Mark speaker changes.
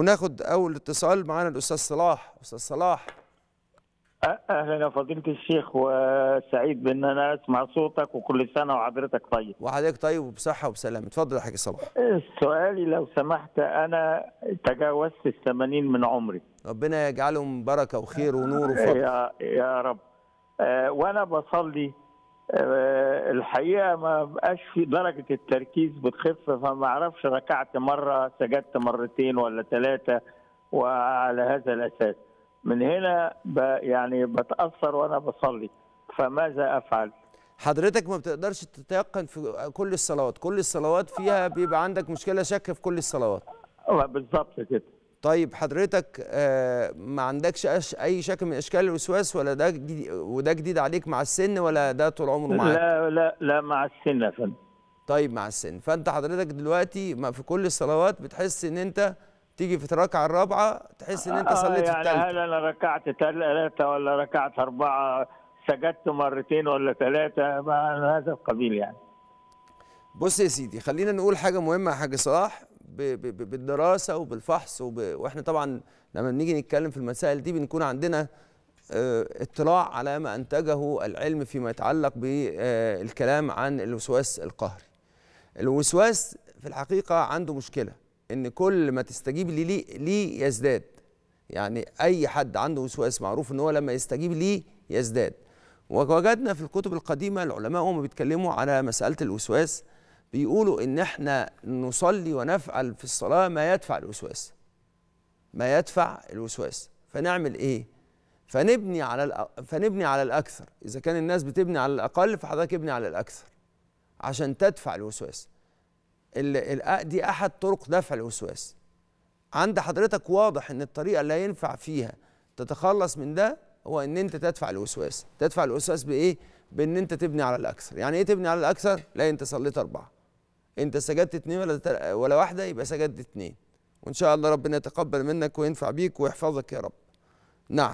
Speaker 1: وناخد اول اتصال معانا الاستاذ صلاح استاذ صلاح
Speaker 2: اهلا يا فضيله الشيخ وسعيد بان انا اسمع صوتك وكل سنه وحضرتك طيب وحضرتك طيب وبصحه وبسلامه اتفضل يا حاج صلاح سؤالي لو سمحت انا
Speaker 1: تجاوزت ال 80 من عمري ربنا يجعلهم بركه وخير ونور وفضل يا, يا رب
Speaker 2: وانا بصلي آه، الحقيقه ما بقاش في درجه التركيز بتخف فما اعرفش ركعت مره سجدت مرتين ولا ثلاثه وعلى هذا الاساس من هنا ب يعني بتاثر وانا بصلي فماذا افعل؟ حضرتك ما بتقدرش تتيقن في كل
Speaker 1: الصلوات كل الصلوات فيها بيبقى عندك مشكله شك في كل الصلوات بالظبط كده طيب حضرتك آه، ما عندكش اي شكل من اشكال الوسواس ولا ده جديد وده جديد عليك مع السن ولا ده طول عمره معاك؟ لا
Speaker 2: لا لا مع السن يا فندم
Speaker 1: طيب مع السن فانت حضرتك دلوقتي ما في كل الصلوات بتحس ان انت تيجي في الركعه الرابعه
Speaker 2: تحس ان انت آه صليت يعني الثالثه هل انا ركعت ثلاثه ولا ركعت اربعه سجدت مرتين ولا ثلاثه هذا القبيل يعني
Speaker 1: بص يا سيدي خلينا نقول حاجه مهمه يا حاج صلاح
Speaker 2: بالدراسه
Speaker 1: وبالفحص وب... واحنا طبعا لما بنيجي نتكلم في المسائل دي بنكون عندنا آه، اطلاع على ما انتجه العلم فيما يتعلق بالكلام آه، عن الوسواس القهري. الوسواس في الحقيقه عنده مشكله ان كل ما تستجيب ليه لي يزداد. يعني اي حد عنده وسواس معروف ان هو لما يستجيب ليه يزداد. ووجدنا في الكتب القديمه العلماء هم بيتكلموا على مساله الوسواس بيقولوا ان احنا نصلي ونفعل في الصلاه ما يدفع الوسواس ما يدفع الوسواس فنعمل ايه فنبني على فنبني على الاكثر اذا كان الناس بتبني على الاقل فحضرتك ابني على الاكثر عشان تدفع الوسواس دي احد طرق دفع الوسواس عند حضرتك واضح ان الطريقه اللي هينفع فيها تتخلص من ده هو ان انت تدفع الوسواس تدفع الوسواس بايه بان انت تبني على الاكثر يعني ايه تبني على الاكثر لا انت صليت اربعه انت سجدت اتنين ولا ولا واحده يبقى سجدت اتنين وان شاء الله ربنا يتقبل منك وينفع بيك ويحفظك يا رب نعم